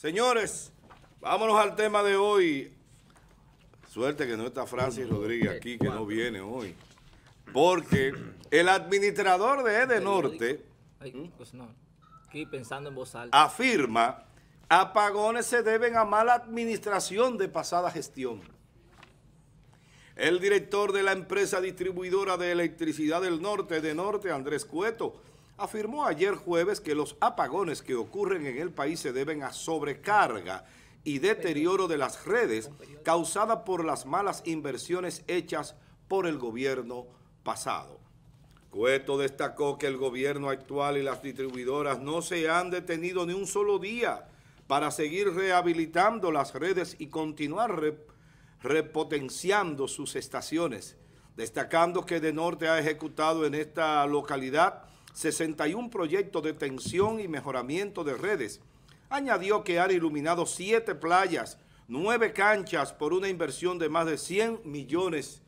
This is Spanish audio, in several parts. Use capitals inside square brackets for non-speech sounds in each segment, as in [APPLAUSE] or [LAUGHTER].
Señores, vámonos al tema de hoy. Suerte que no está Francis Rodríguez aquí, que no viene hoy. Porque el administrador de EDENORTE pues pensando afirma apagones se deben a mala administración de pasada gestión. El director de la empresa distribuidora de electricidad del norte, de norte, Andrés Cueto, afirmó ayer jueves que los apagones que ocurren en el país se deben a sobrecarga y deterioro de las redes causada por las malas inversiones hechas por el gobierno pasado. Cueto destacó que el gobierno actual y las distribuidoras no se han detenido ni un solo día para seguir rehabilitando las redes y continuar repotenciando sus estaciones, destacando que De Norte ha ejecutado en esta localidad 61 proyectos de tensión y mejoramiento de redes. Añadió que han iluminado siete playas, nueve canchas por una inversión de más de 100 millones,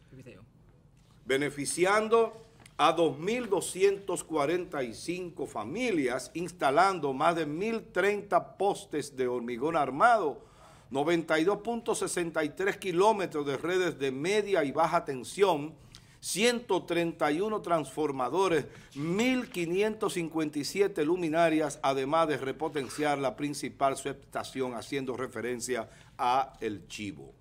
beneficiando a 2.245 familias, instalando más de 1.030 postes de hormigón armado, 92.63 kilómetros de redes de media y baja tensión, 131 transformadores, 1.557 luminarias, además de repotenciar la principal subestación haciendo referencia a El Chivo.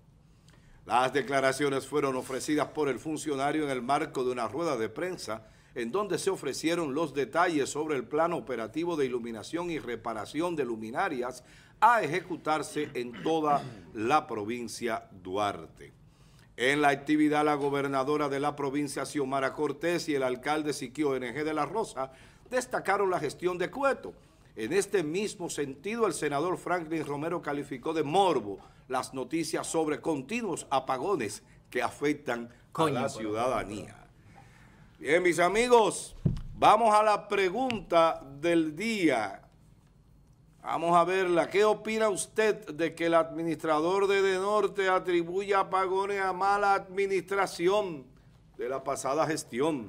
Las declaraciones fueron ofrecidas por el funcionario en el marco de una rueda de prensa en donde se ofrecieron los detalles sobre el plan operativo de iluminación y reparación de luminarias a ejecutarse en toda la provincia Duarte. En la actividad, la gobernadora de la provincia, Xiomara Cortés, y el alcalde Siquio NG de la Rosa destacaron la gestión de Cueto. En este mismo sentido, el senador Franklin Romero calificó de morbo las noticias sobre continuos apagones que afectan a la ciudadanía. Bien, mis amigos, vamos a la pregunta del día. Vamos a verla. ¿Qué opina usted de que el administrador de De Norte atribuya apagones a mala administración de la pasada gestión?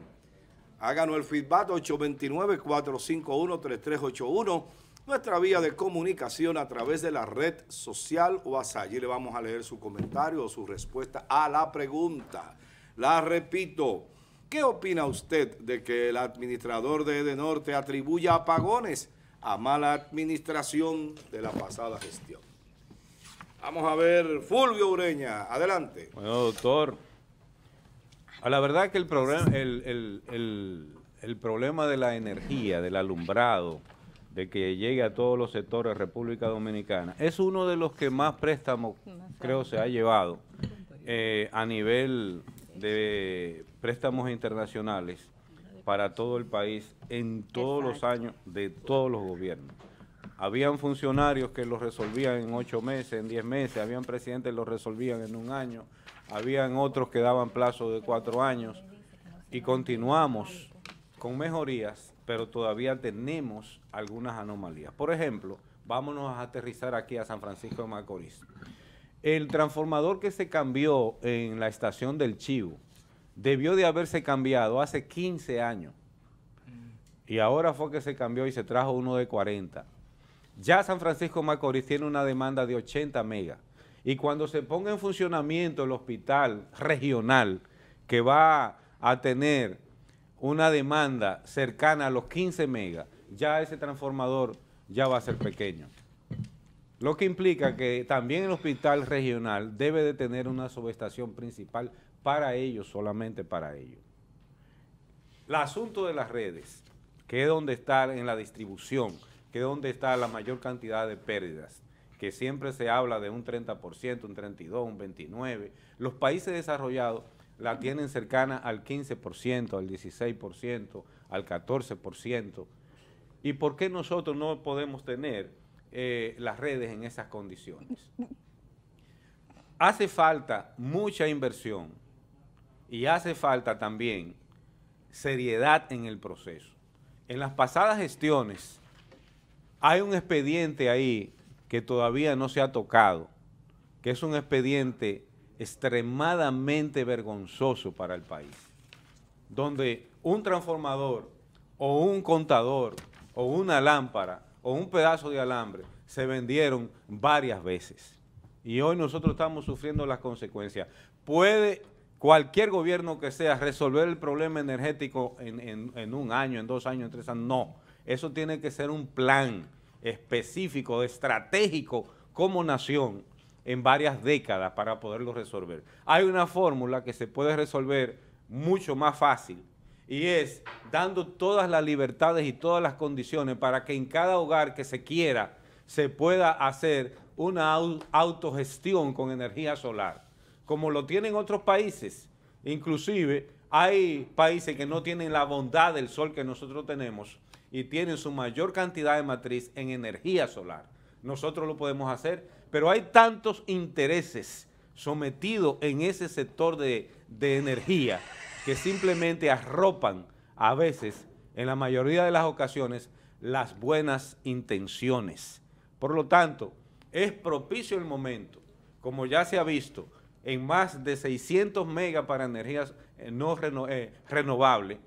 Háganos el feedback 829-451-3381, nuestra vía de comunicación a través de la red social WhatsApp. Allí le vamos a leer su comentario o su respuesta a la pregunta. La repito, ¿qué opina usted de que el administrador de De Norte atribuya apagones a mala administración de la pasada gestión. Vamos a ver, Fulvio Ureña, adelante. Bueno, doctor, a ah, la verdad que el, el, problema de la energía, del alumbrado, de que llegue a todos los sectores de República Dominicana. Es uno de los que más préstamos, creo, se ha llevado eh, a nivel de préstamos internacionales para todo el país en todos los años de todos los gobiernos. Habían funcionarios que lo resolvían en ocho meses, en diez meses, habían presidentes que lo resolvían en un año, habían otros que daban plazo de cuatro años y continuamos con mejorías, pero todavía tenemos algunas anomalías. Por ejemplo, vámonos a aterrizar aquí a San Francisco de Macorís. El transformador que se cambió en la estación del Chivo, debió de haberse cambiado hace 15 años. Y ahora fue que se cambió y se trajo uno de 40. Ya San Francisco Macorís tiene una demanda de 80 megas. Y cuando se ponga en funcionamiento el hospital regional, que va a tener una demanda cercana a los 15 megas, ya ese transformador ya va a ser pequeño. Lo que implica que también el hospital regional debe de tener una subestación principal para ellos, solamente para ellos. El asunto de las redes, que es donde está en la distribución, que es donde está la mayor cantidad de pérdidas, que siempre se habla de un 30%, un 32%, un 29%. Los países desarrollados la tienen cercana al 15%, al 16%, al 14%. ¿Y por qué nosotros no podemos tener eh, las redes en esas condiciones? Hace falta mucha inversión y hace falta también seriedad en el proceso. En las pasadas gestiones hay un expediente ahí que todavía no se ha tocado, que es un expediente extremadamente vergonzoso para el país, donde un transformador o un contador o una lámpara o un pedazo de alambre se vendieron varias veces. Y hoy nosotros estamos sufriendo las consecuencias. Puede cualquier gobierno que sea, resolver el problema energético en, un año, en dos años, en tres años. No, eso tiene que ser un plan específico, estratégico como nación en varias décadas para poderlo resolver. Hay una fórmula que se puede resolver mucho más fácil y es dando todas las libertades y todas las condiciones para que en cada hogar que se quiera se pueda hacer una autogestión con energía solar como lo tienen otros países. Inclusive hay países que no tienen la bondad del sol que nosotros tenemos y tienen su mayor cantidad de matriz en energía solar. Nosotros lo podemos hacer, pero hay tantos intereses sometidos en ese sector de, energía que simplemente arropan a veces, en la mayoría de las ocasiones, las buenas intenciones. Por lo tanto, es propicio el momento, como ya se ha visto, en más de 600 megas para energías eh, no eh, renovables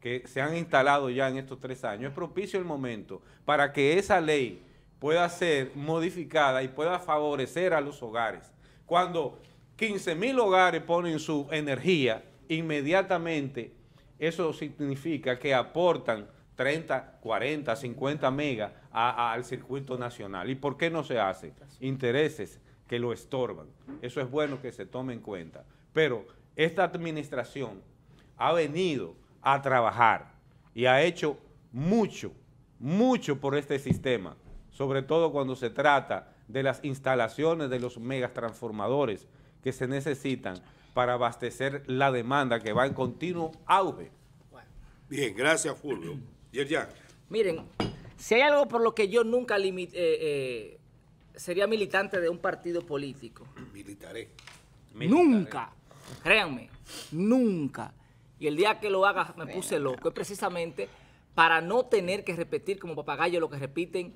que se han instalado ya en estos tres años. Es propicio el momento para que esa ley pueda ser modificada y pueda favorecer a los hogares. Cuando 15 mil hogares ponen su energía, inmediatamente eso significa que aportan 30, 40, 50 megas al circuito nacional. ¿Y por qué no se hace? Intereses que lo estorban. Eso es bueno que se tome en cuenta. Pero esta administración ha venido a trabajar y ha hecho mucho, mucho por este sistema, sobre todo cuando se trata de las instalaciones de los megatransformadores que se necesitan para abastecer la demanda que va en continuo auge. Bien, gracias Fulvio. Yerjan. Miren, si hay algo por lo que yo nunca limité... Eh, eh, sería militante de un partido político. Militaré. Nunca, créanme, nunca. Y el día que lo haga me puse loco. Es precisamente para no tener que repetir como papagayo lo que repiten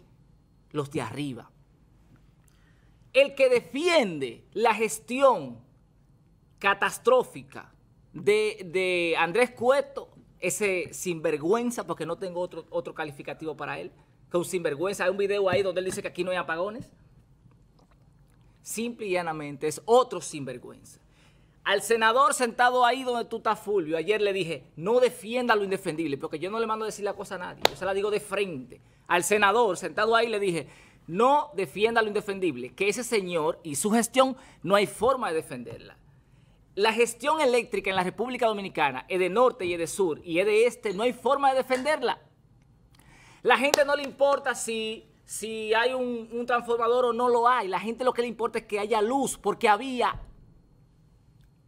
los de arriba. El que defiende la gestión catastrófica de, Andrés Cueto, ese sinvergüenza, porque no tengo otro, otro calificativo para él, que un sinvergüenza. Hay un video ahí donde él dice que aquí no hay apagones simple y llanamente es otro sinvergüenza. Al senador sentado ahí donde tú estás, Fulvio, ayer le dije, no defienda lo indefendible, porque yo no le mando a decir la cosa a nadie, yo se la digo de frente. Al senador sentado ahí le dije, no defienda lo indefendible, que ese señor y su gestión no hay forma de defenderla. La gestión eléctrica en la República Dominicana es de norte y es de sur y es de este, no hay forma de defenderla. La gente no le importa si si hay un, transformador o no lo hay. La gente lo que le importa es que haya luz, porque había.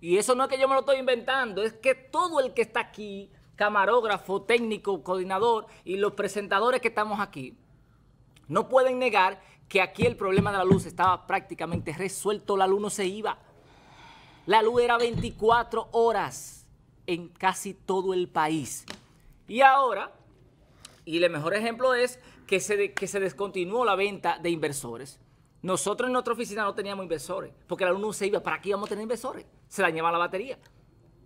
Y eso no es que yo me lo estoy inventando, es que todo el que está aquí, camarógrafo, técnico, coordinador y los presentadores que estamos aquí, no pueden negar que aquí el problema de la luz estaba prácticamente resuelto, la luz no se iba. La luz era 24 horas en casi todo el país. Y ahora, y el mejor ejemplo es que se, descontinuó la venta de inversores. Nosotros en nuestra oficina no teníamos inversores, porque la alumno se iba, ¿para qué íbamos a tener inversores? Se la dañaba la batería.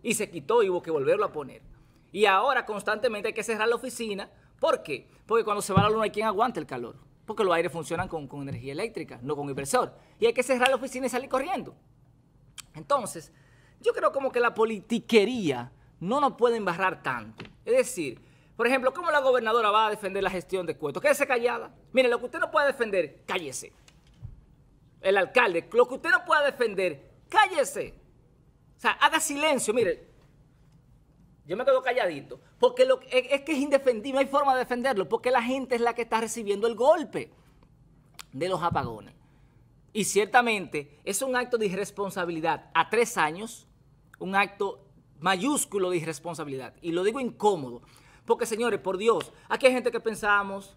Y se quitó y hubo que volverlo a poner. Y ahora constantemente hay que cerrar la oficina. ¿Por qué? Porque cuando se va la luna hay quien aguante el calor. Porque los aires funcionan con, con energía eléctrica, no con inversor. Y hay que cerrar la oficina y salir corriendo. Entonces, yo creo como que la politiquería no nos puede embarrar tanto. Es decir, por ejemplo, ¿cómo la gobernadora va a defender la gestión de cuentos? Quédese callada. Mire, lo que usted no puede defender, cállese. El alcalde, lo que usted no puede defender, cállese. O sea, haga silencio. Mire, yo me quedo calladito. Porque es, que es indefendible, no hay forma de defenderlo. Porque la gente es la que está recibiendo el golpe de los apagones. Y ciertamente es un acto de irresponsabilidad a tres años, un acto mayúsculo de irresponsabilidad. Y lo digo incómodo. Porque, señores, por Dios, aquí hay gente que pensamos,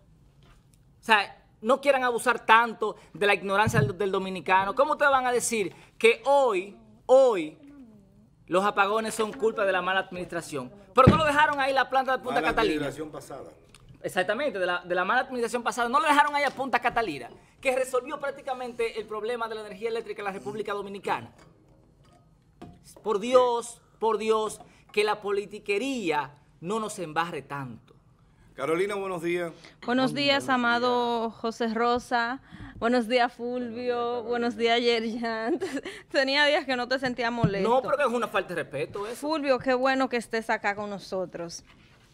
o sea, no quieran abusar tanto de la ignorancia del, dominicano. ¿Cómo te van a decir que hoy, hoy, los apagones son culpa de la mala administración? Pero no lo dejaron ahí la planta de Punta mala administración pasada. Exactamente, de la, de la, mala administración pasada. No lo dejaron ahí a Punta Catalina, que resolvió prácticamente el problema de la energía eléctrica en la República Dominicana. Por Dios, por Dios, que la politiquería no nos embarre tanto. Carolina, buenos días. Buenos días, amado José Rosa. Buenos días, Fulvio. Buenos días, Yerjan. [LAUGHS] Tenía días que no te sentía molesto. No, porque es una falta de respeto eso. Fulvio, qué bueno que estés acá con nosotros.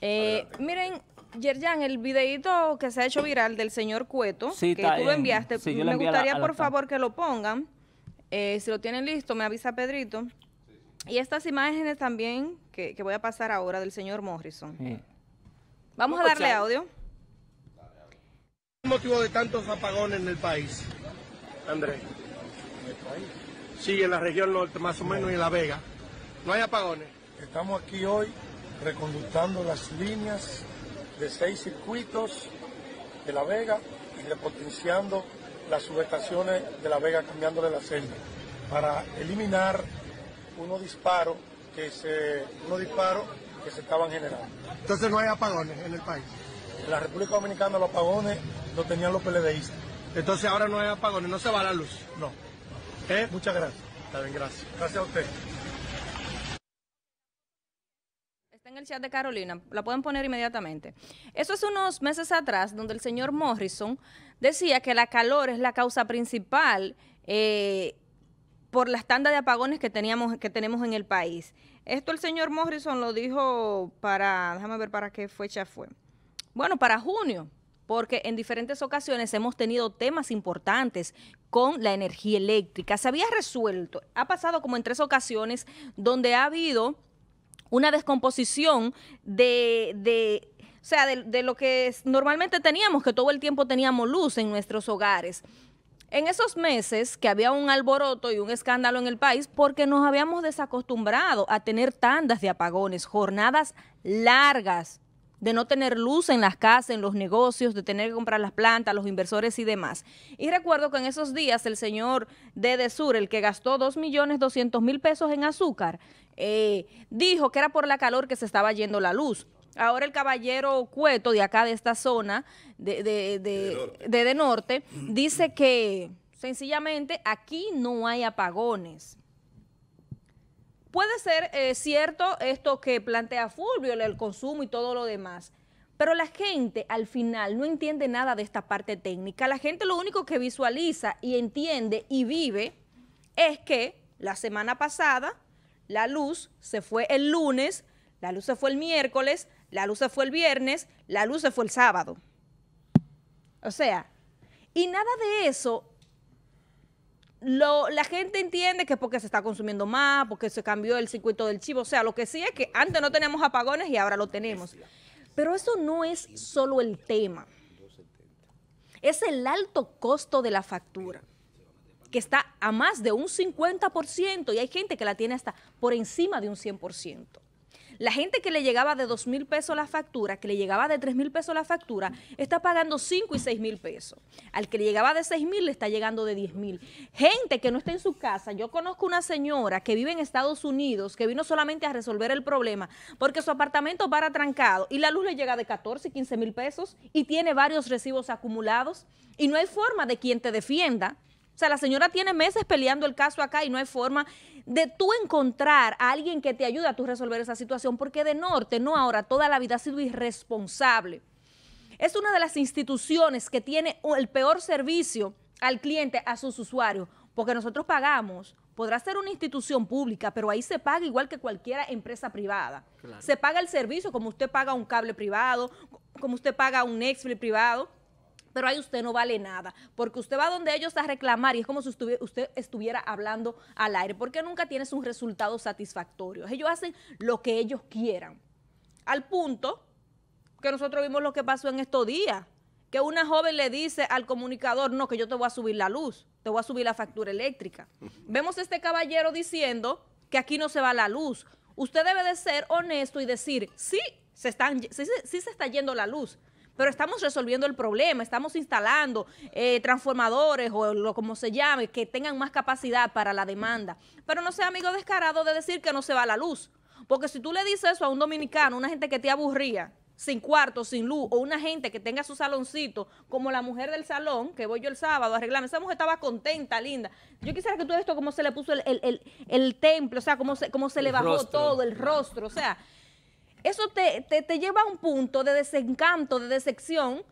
Eh, miren, Yerjan, el videito que se ha hecho viral del señor Cueto, que tú enviaste, me gustaría, por favor, que lo pongan. Eh, si lo tienen listo, me avisa Pedrito. Y estas imágenes también que, voy a pasar ahora del señor Morrison. Vamos a darle audio. ¿Qué motivo de tantos apagones en el país, Andrés? Sí, en la región norte, más o menos, y en La Vega. No hay apagones. Estamos aquí hoy reconductando las líneas de seis circuitos de La Vega y repotenciando las subestaciones de La Vega, cambiándole la celda para eliminar unos disparos que se, que se estaban generando. Entonces no hay apagones en el país. En la República Dominicana los apagones los tenían los PLDistas. Entonces ahora no hay apagones, no se va la luz. No. ¿Eh? Eh, muchas gracias. Está bien, gracias. Gracias a usted. Está en el chat de Carolina, la pueden poner inmediatamente. Eso es unos meses atrás, donde el señor Morrison decía que la calor es la causa principal eh, por las tandas de apagones que, teníamos, que tenemos en el país. Esto el señor Morrison lo dijo para, déjame ver para qué fecha fue. Bueno, para junio, porque en diferentes ocasiones hemos tenido temas importantes con la energía eléctrica. Se había resuelto, ha pasado como en tres ocasiones donde ha habido una descomposición de, de o sea, de lo que normalmente teníamos, que todo el tiempo teníamos luz en nuestros hogares. En esos meses que había un alboroto y un escándalo en el país porque nos habíamos desacostumbrado a tener tandas de apagones, jornadas largas, de no tener luz en las casas, en los negocios, de tener que comprar las plantas, los inversores y demás. Y recuerdo que en esos días el señor de Sur, el que gastó 2.200.000 pesos en azúcar, eh, dijo que era por la calor que se estaba yendo la luz. Ahora el caballero Cueto de acá de esta zona de, de, de, de, norte dice que sencillamente aquí no hay apagones. Puede ser eh, cierto esto que plantea Fulvio, el consumo y todo lo demás, pero la gente al final no entiende nada de esta parte técnica. La gente lo único que visualiza y entiende y vive es que la semana pasada la luz se fue el lunes, la luz se fue el miércoles, la luz se fue el viernes, la luz se fue el sábado. O sea, y nada de eso, la gente entiende que es porque se está consumiendo más, porque se cambió el circuito del chivo, o sea, lo que sí es que antes no teníamos apagones y ahora lo tenemos. Pero eso no es solo el tema, es el alto costo de la factura que está a más de un 50% y hay gente que la tiene hasta por encima de un 100%. La gente que le llegaba de dos mil pesos la factura, que le llegaba de tres mil pesos la factura, está pagando 5 y seis mil pesos. Al que le llegaba de seis mil le está llegando de 10 mil. Gente que no está en su casa. Yo conozco una señora que vive en Estados Unidos, que vino solamente a resolver el problema, porque su apartamento para trancado y la luz le llega de 14, 15 mil pesos y tiene varios recibos acumulados y no hay forma de quien te defienda. O sea, la señora tiene meses peleando el caso acá y no hay forma de tú encontrar a alguien que te ayude a tú resolver esa situación, porque de norte, no ahora, toda la vida ha sido irresponsable. Es una de las instituciones que tiene el peor servicio al cliente, a sus usuarios, porque nosotros pagamos podrá ser una institución pública, pero ahí se paga igual que cualquier empresa privada. Se paga el servicio como usted paga un cable privado, como usted paga un Netflix privado pero ahí usted no vale nada, porque usted va donde ellos a reclamar y es como si usted, estuviera hablando al aire, porque nunca tienes un resultado satisfactorio. Ellos hacen lo que ellos quieran, al punto que nosotros vimos lo que pasó en estos días, que una joven le dice al comunicador, no, que yo te voy a subir la luz, te voy a subir la factura eléctrica. [LAUGHS] Vemos a este caballero diciendo que aquí no se va la luz. Usted debe de ser honesto y decir, sí, se, están, sí se está yendo la luz, pero estamos resolviendo el problema, estamos instalando eh, transformadores o lo como se llame, que tengan más capacidad para la demanda. Pero no sea amigo descarado de decir que no se va la luz, porque si tú le dices eso a un dominicano, una gente que te aburría, sin cuarto, sin luz, o una gente que tenga su saloncito, como la mujer del salón, que voy yo el sábado a arreglarme, esa mujer estaba contenta, linda. Yo quisiera que tú esto, cómo se le puso el, templo, o sea, cómo se, cómo se le bajó todo, el rostro, o sea eso te, te, te, lleva a un punto de desencanto, de decepción,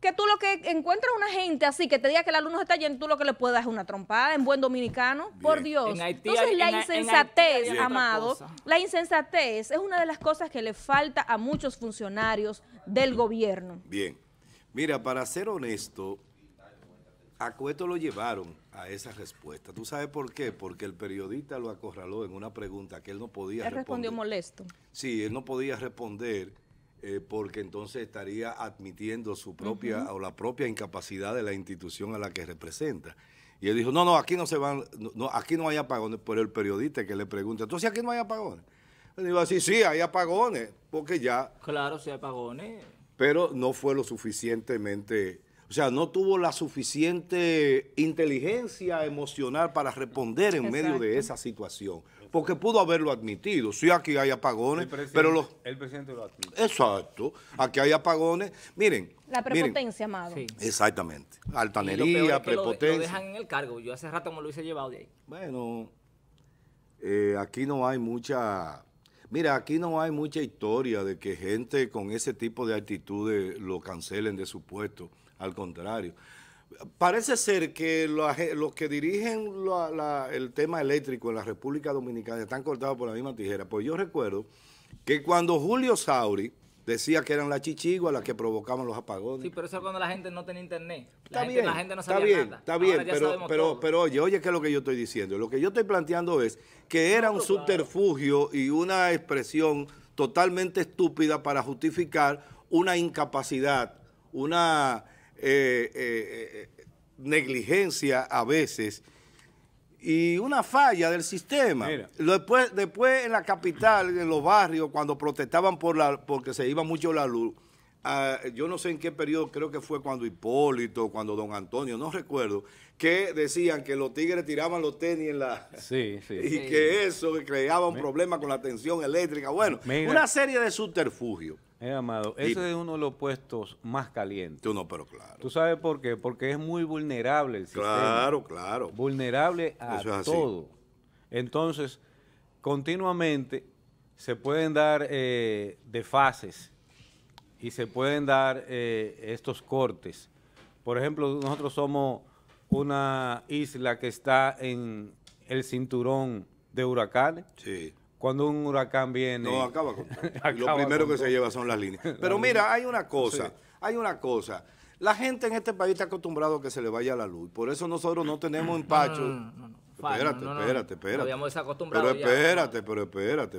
que tú lo que encuentras una gente así que te diga que el alumno está yendo, tú lo que le puedes dar es una trompada en buen dominicano, por Dios. Entonces la insensatez, amado, la insensatez es una de las cosas que le falta a muchos funcionarios del gobierno. Bien, mira, para ser honesto, a Cueto lo llevaron a esa respuesta. ¿Tú sabes por qué? Porque el periodista lo acorraló en una pregunta que él no podía responder. Él respondió molesto. Sí, él no podía responder eh, porque entonces estaría admitiendo su propia o la propia incapacidad de la institución a la que representa. Y él dijo, no, no, aquí no se van, no, aquí no hay apagones, pero el periodista que le pregunta, entonces aquí no hay apagones. Él dijo, sí, sí, hay apagones, porque ya... Claro, sí hay apagones. Pero no fue lo suficientemente o sea, no tuvo la suficiente inteligencia emocional para responder en medio de esa situación. Porque pudo haberlo admitido. Sí, aquí hay apagones, pero los... El presidente lo admite. Exacto. Aquí hay apagones. Miren... La prepotencia, amado. Sí. Exactamente. Altanería, es prepotencia. Lo, dejan en el cargo. Yo hace rato me lo hice llevado de ahí. Bueno, eh, aquí no hay mucha Mira, aquí no hay mucha historia de que gente con ese tipo de actitudes lo cancelen de su puesto. Al contrario. Parece ser que los, que dirigen el tema eléctrico en la República Dominicana están cortados por la misma tijera. Pues yo recuerdo que cuando Julio Sauri Decía que eran las chichiguas las que provocaban los apagones. Sí, pero eso es cuando la gente no tenía internet. La está gente, bien, no sabía está bien, Está bien, pero, pero, oye, oye, ¿qué es lo que yo estoy diciendo? Lo que yo estoy planteando es que era un subterfugio y una expresión totalmente estúpida para justificar una incapacidad, una eh, eh, eh, negligencia a veces y una falla del sistema. Después, después en la capital, en los barrios, cuando protestaban por la, porque se iba mucho la luz, ah, yo no sé en qué periodo, creo que fue cuando Hipólito, cuando Don Antonio, no recuerdo, que decían que los tigres tiraban los tenis en la... [LAUGHS] Y que eso creaba un problema con la tensión eléctrica. Bueno, una serie de subterfugios. Eh, amado, ese es uno de los puestos más calientes. Tú no, pero claro. ¿Tú sabes por qué? Porque es muy vulnerable el sistema. Claro, claro. Vulnerable a todo. Entonces, continuamente se pueden dar eh, desfases y se pueden dar eh, estos cortes. Por ejemplo, nosotros somos una isla que está en el cinturón de huracanes. Sí cuando un huracán viene. No, acaba con. [LAUGHS] lo primero que se lleva son las líneas. Pero mira, hay una cosa, hay una cosa. La gente en este país está acostumbrado a que se le vaya la luz. Por eso nosotros no tenemos empacho. No, no, no, espérate, espérate, espérate. Pero espérate, pero espérate,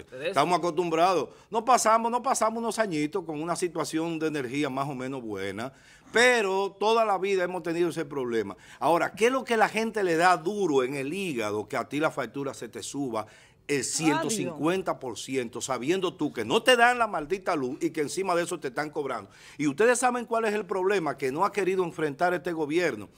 espérate. Estamos acostumbrados. No pasamos, no pasamos unos añitos con una situación de energía más o menos buena, pero toda la vida hemos tenido ese problema. Ahora, ¿qué es lo que la gente le da duro en el hígado que a ti la factura se te suba el 150%, sabiendo tú que no te dan la maldita luz y que encima de eso te están cobrando. Y ustedes saben cuál es el problema que no ha querido enfrentar este gobierno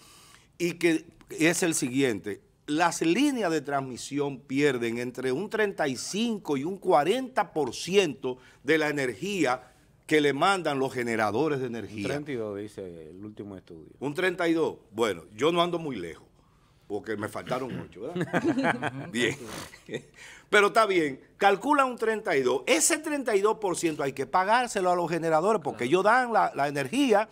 y que es el siguiente. Las líneas de transmisión pierden entre un 35 y un 40% de la energía que le mandan los generadores de energía. Un 32 dice el último estudio. Un 32. Bueno, yo no ando muy lejos porque me faltaron ocho, [LAUGHS] Bien. Pero está bien, calcula un 32. Ese 32% hay que pagárselo a los generadores porque ellos dan la, energía.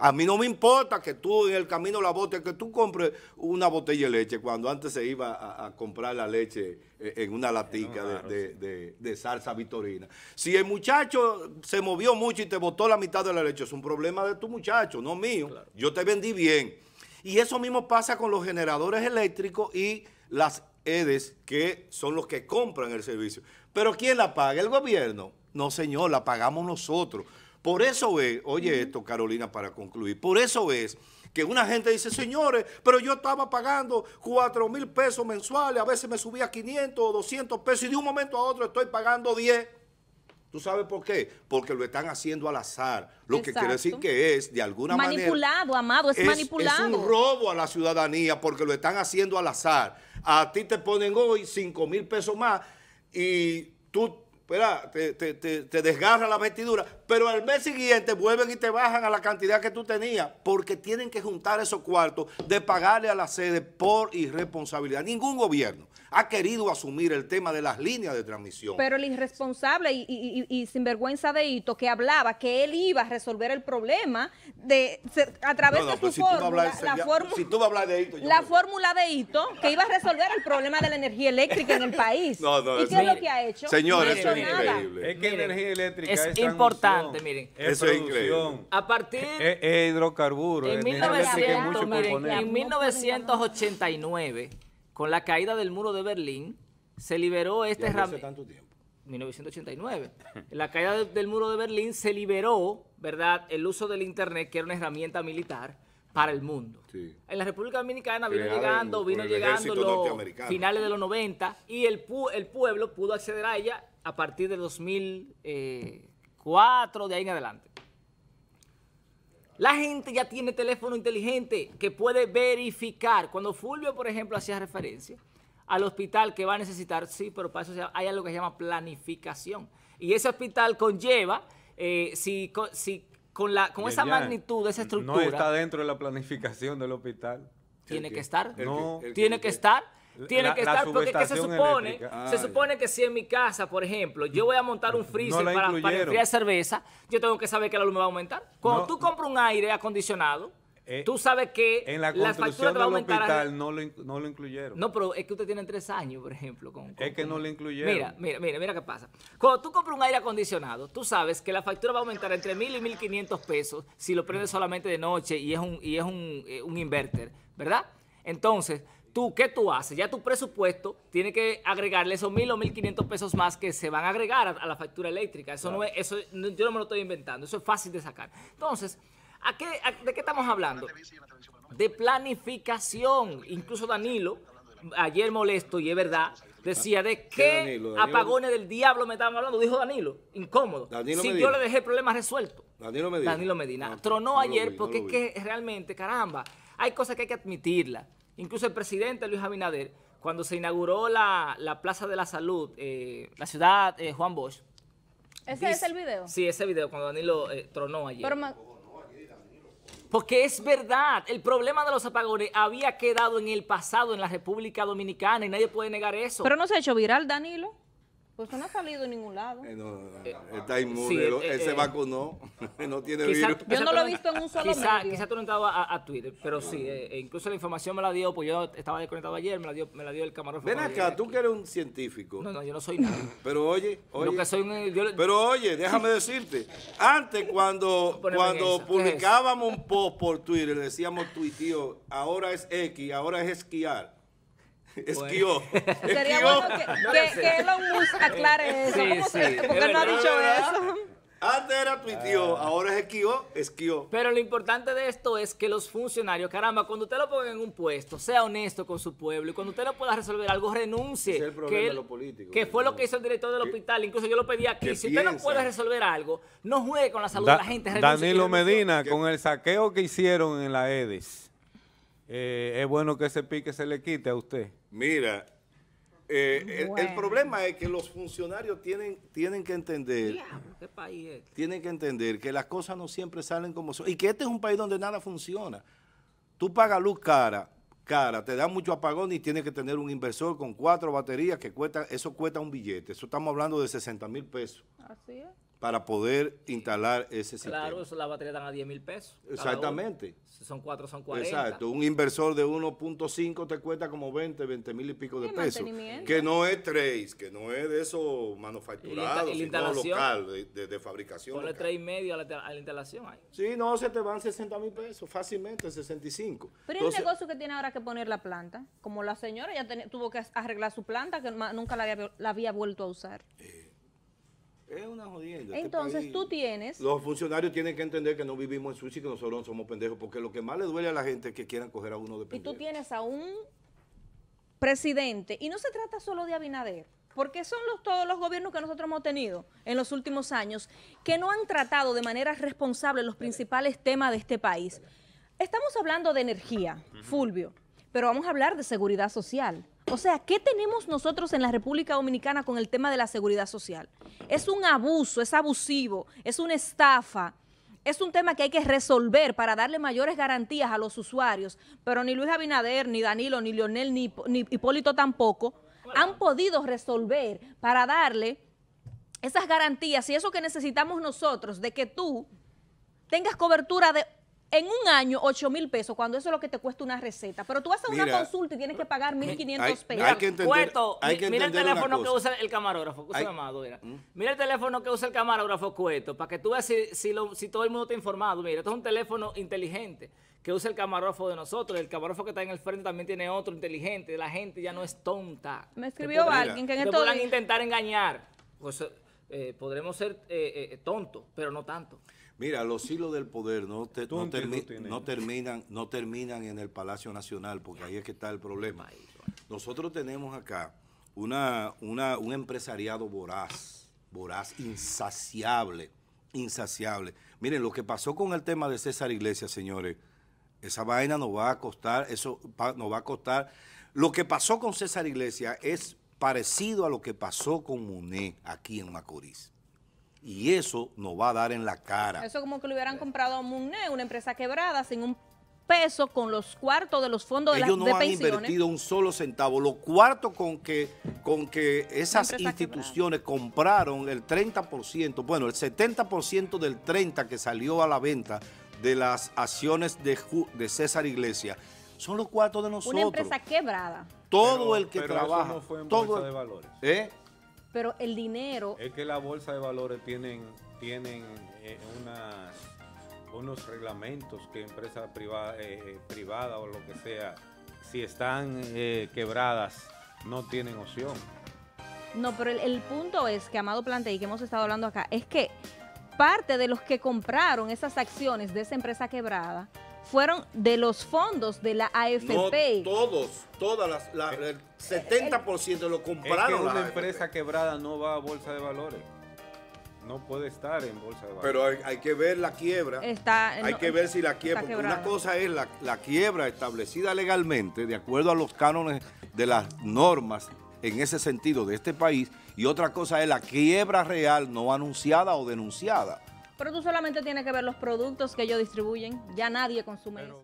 A mí no me importa que tú en el camino la bote que tú compres una botella de leche cuando antes se iba a, comprar la leche eh, en una latica de, salsa vitorina. Si el muchacho se movió mucho y te botó la mitad de la leche, es un problema de tu muchacho, no mío. Yo te vendí bien. Y eso mismo pasa con los generadores eléctricos y las que son los que compran el servicio. Pero ¿quién la paga? ¿El gobierno? No, señor, la pagamos nosotros. Por eso es, oye esto Carolina para concluir, por eso es que una gente dice, señores, pero yo estaba pagando 4 mil pesos mensuales, a veces me subía 500 o 200 pesos y de un momento a otro estoy pagando 10. ¿Tú sabes por qué? Porque lo están haciendo al azar. Lo que quiere decir que es, de alguna manera... Manipulado, amado, es manipulado. Es un robo a la ciudadanía porque lo están haciendo al azar. A ti te ponen hoy cinco mil pesos más y tú espera, Te, desgarras desgarra la vestidura, pero al mes siguiente vuelven y te bajan a la cantidad que tú tenías, porque tienen que juntar esos cuartos de pagarle a la sede por irresponsabilidad. Ningún gobierno ha querido asumir el tema de las líneas de transmisión. Pero el irresponsable y, sinvergüenza de Hito que hablaba que él iba a resolver el problema de a través de su fórmula, la, fórmula, si tú hablar de Hito, la fórmula de Hito que iba a resolver el problema de la energía eléctrica en el país. [LAUGHS] ¿Y qué es lo que ha hecho? Señores, es increíble. Es que energía eléctrica es, importante, miren. eso es increíble. hidrocarburos. en 1989 con la caída del muro de Berlín, se liberó este hace tanto tiempo? 1989. la caída del muro de Berlín se liberó, ¿verdad?, el uso del Internet, que era una herramienta militar para el mundo. En la República Dominicana vino llegando, vino llegando los finales de los 90 y el, el pueblo pudo acceder a ella a partir de 2004, eh, de ahí en adelante. La gente ya tiene teléfono inteligente que puede verificar. Cuando Fulvio, por ejemplo, hacía referencia al hospital que va a necesitar, sí, pero para eso hay algo que se llama planificación. Y ese hospital conlleva, eh, si, con, la, esa magnitud, esa estructura... No está dentro de la planificación del hospital. Tiene que, estar. No. tiene que estar tiene que estar, porque se supone? se supone que si en mi casa, por ejemplo, yo voy a montar un freezer para, para, enfriar cerveza, yo tengo que saber que la luz me va a aumentar. Cuando tú compras un aire acondicionado, eh, tú sabes que en la factura del hospital a... no, lo, no lo, incluyeron. No, pero es que usted tiene tres años, por ejemplo. es que no lo incluyeron. Mira, mira, mira, mira qué pasa. Cuando tú compras un aire acondicionado, tú sabes que la factura va a aumentar entre mil y mil quinientos pesos si lo prendes solamente de noche y es un, y es un, eh, un inverter, ¿verdad? Entonces, ¿Tú qué tú haces? Ya tu presupuesto tiene que agregarle esos mil o mil quinientos pesos más que se van a agregar a, la factura eléctrica. Eso no es, eso yo no me lo estoy inventando, eso es fácil de sacar. Entonces, ¿de qué estamos hablando? De planificación. Incluso Danilo, ayer molesto, y es verdad, decía de qué apagones del diablo me estaban hablando, dijo Danilo, incómodo. Sin yo le dejé el problema resuelto. Danilo Medina. Tronó ayer porque es que realmente, caramba, hay cosas que hay que admitirlas. Incluso el presidente Luis Abinader, cuando se inauguró la, Plaza de la Salud, eh, la ciudad eh, Juan Bosch. ¿Ese es el video? Sí, ese video, cuando Danilo eh, tronó ayer. porque es verdad, el problema de los apagones había quedado en el pasado en la República Dominicana y nadie puede negar eso. Pero no se ha hecho viral, Danilo. Pues no ha salido en ningún lado. Eh, eh, no, está inmune, Ese eh, se vacunó, [LAUGHS] no tiene virus. Yo no lo he visto en un solo mes. medio. Quizá tú no entrabas a, Twitter, pero sí, incluso la información me la dio, pues yo estaba desconectado ayer, me la dio, me la dio el camarógrafo. Ven acá, tú que eres un científico. No, no, yo no soy nada. [LAUGHS] Pero oye, oye. soy pero oye, déjame decirte, antes cuando, [LAUGHS] cuando publicábamos un post por Twitter, decíamos tuiteo, ahora es X, ahora es esquiar Esquió Sería bueno que, que, que aclare eh, eso. [LAUGHS] no ha dicho eso. Antes era ah. ahora es Pero lo importante de esto es que los funcionarios, caramba, cuando usted lo ponga en un puesto, sea honesto con su pueblo y cuando usted lo pueda resolver algo, renuncie. Es que, fue lo que hizo el director del hospital, incluso yo lo pedí aquí. Si usted no puede resolver algo, no juegue con la salud de la gente. Danilo Medina, con el saqueo que hicieron en la EDES eh, es bueno que ese pique se le quite a usted. Mira, eh, el, problema es que los funcionarios tienen, tienen que entender este. tienen que entender que las cosas no siempre salen como son y que este es un país donde nada funciona. Tú pagas luz cara, cara, te da mucho apagón y tienes que tener un inversor con cuatro baterías que cuesta, eso cuesta un billete. Eso estamos hablando de 60 mil pesos. Así es para poder instalar ese sistema. Claro, la batería dan a 10 mil pesos. Exactamente. son 4, son 40. Exacto. Un inversor de 1.5 te cuesta como 20, 20 mil y pico de pesos. Que no es 3 que no es de eso manufacturado, sino local, de, de, de fabricación. Ponle 3 y medio a la, instalación ahí. Sí, no, se te van 60 mil pesos, fácilmente 65. Pero Entonces, el negocio que tiene ahora que poner la planta, como la señora ya tuvo que arreglar su planta, que nunca la había, vuelto a usar. Eh, es una jodienda. Este Entonces tú tienes. Los funcionarios tienen que entender que no vivimos en Suiza y que nosotros no somos pendejos, porque lo que más le duele a la gente es que quieran coger a uno de pendejos. Y tú tienes a un presidente, y no se trata solo de Abinader, porque son los, todos los gobiernos que nosotros hemos tenido en los últimos años que no han tratado de manera responsable los principales temas de este país. Estamos hablando de energía, Fulvio, pero vamos a hablar de seguridad social. O sea, ¿qué tenemos nosotros en la República Dominicana con el tema de la seguridad social? Es un abuso, es abusivo, es una estafa. Es un tema que hay que resolver para darle mayores garantías a los usuarios, pero ni Luis Abinader, ni Danilo, ni Lionel, ni, ni Hipólito tampoco han podido resolver para darle esas garantías y eso que necesitamos nosotros de que tú tengas cobertura de en un año 8 mil pesos, cuando eso es lo que te cuesta una receta. Pero tú haces una consulta y tienes que pagar 1.500 pesos. Hay que entender, mira el teléfono que usa el camarógrafo. Mm. mira. el teléfono que usa el camarógrafo Cueto, para que tú veas si, todo el mundo está informado. Mira, esto es un teléfono inteligente que usa el camarógrafo de nosotros. El camarógrafo que está en el frente también tiene otro inteligente. La gente ya no es tonta. Me escribió alguien que en esto... podrán intentar engañar. Pues, eh, eh, podremos ser eh, tontos, pero no tanto. Mira, los hilos del poder no, terminan, no terminan en el Palacio Nacional, porque ahí es que está el problema. Nosotros tenemos acá una, un empresariado voraz, voraz, insaciable, insaciable. Miren, lo que pasó con el tema de César Iglesias, señores, esa vaina nos va a costar, eso nos va a costar. Lo que pasó con César Iglesias es parecido a lo que pasó con Muné aquí en Macorís y eso nos va a dar en la cara. Eso como que lo hubieran comprado a MUNE, una empresa quebrada, sin un peso con los cuartos de los fondos Ellos de Ellos no han invertido un solo centavo. Los cuartos con que, con que esas instituciones compraron el 30%, bueno, el 70% del 30% que salió a la venta de las acciones de, de César Iglesias, son los cuartos de nosotros. Una empresa quebrada. Todo el que trabaja. fue en todo, de valores. ¿eh? pero el dinero... Es que la bolsa de valores tienen, tienen eh, unos reglamentos que empresas privadas eh, eh, privada o lo que sea, si están quebradas, no tienen opción. No, pero el, punto es que Amado plantea y que hemos estado hablando acá, es que parte de los que compraron esas acciones de esa empresa quebrada fueron de los fondos de la AFP. todos, todas las, el 70% lo compraron. una empresa quebrada no va a bolsa de valores no puede estar en bolsa de valores. Pero hay, que ver la quiebra. Está, hay que ver si la quiebra. Porque una cosa es la, quiebra establecida legalmente, de acuerdo a los cánones de las normas en ese sentido de este país, y otra cosa es la quiebra real no anunciada o denunciada. Pero tú solamente tienes que ver los productos que ellos distribuyen. Ya nadie consume eso.